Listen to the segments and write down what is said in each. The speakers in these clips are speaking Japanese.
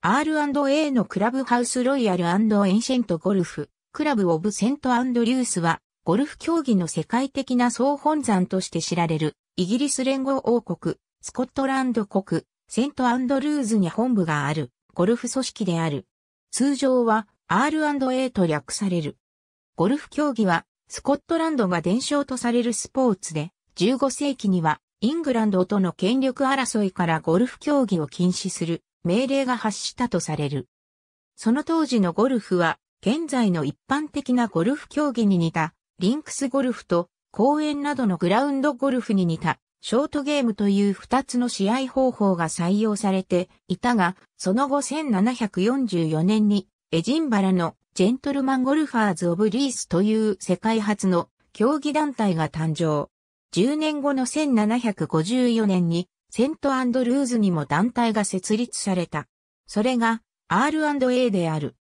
R&A のクラブハウスロイヤルエンシェントゴルフ、クラブオブセントアンドリュースは、ゴルフ競技の世界的な総本山として知られる、イギリス連合王国、スコットランド国、セントアンドルーズに本部がある、ゴルフ組織である。通常は R&A と略される。ゴルフ競技は、スコットランドが伝承とされるスポーツで、15世紀には、イングランドとの権力争いからゴルフ競技を禁止する命令が発したとされる。その当時のゴルフは、現在の一般的なゴルフ競技に似た、リンクスゴルフと公園などのグラウンドゴルフに似た、ショートゲームという二つの試合方法が採用されていたが、その後1744年にエジンバラのジェントルマンゴルファーズ・オブ・リースという世界初の競技団体が誕生。10年後の1754年にセントアンドルーズにも団体が設立された。それが R&A である。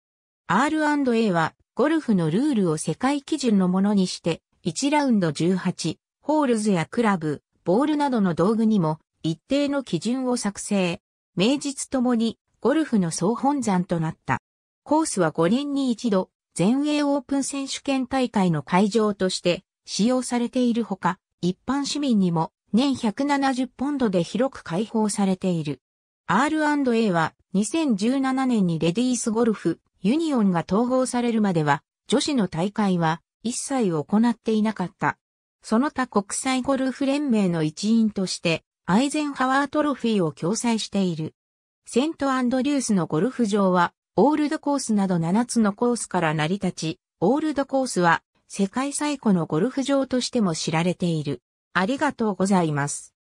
R&A はゴルフのルールを世界基準のものにして、1ラウンド18、ホールズやクラブ、ボールなどの道具にも一定の基準を作成。名実ともにゴルフの総本山となった。コースは5年に一度、全英オープン選手権大会の会場として使用されているほか、一般市民にも年170ポンドで広く開放されている。R&A は2017年にレディースゴルフ、ユニオンが統合されるまでは、女子の大会は一切行っていなかった。その他国際ゴルフ連盟の一員として、アイゼンハワートロフィーを共催している。セントアンドリュースのゴルフ場は、オールドコースなど7つのコースから成り立ち、オールドコースは世界最古のゴルフ場としても知られている。ありがとうございます。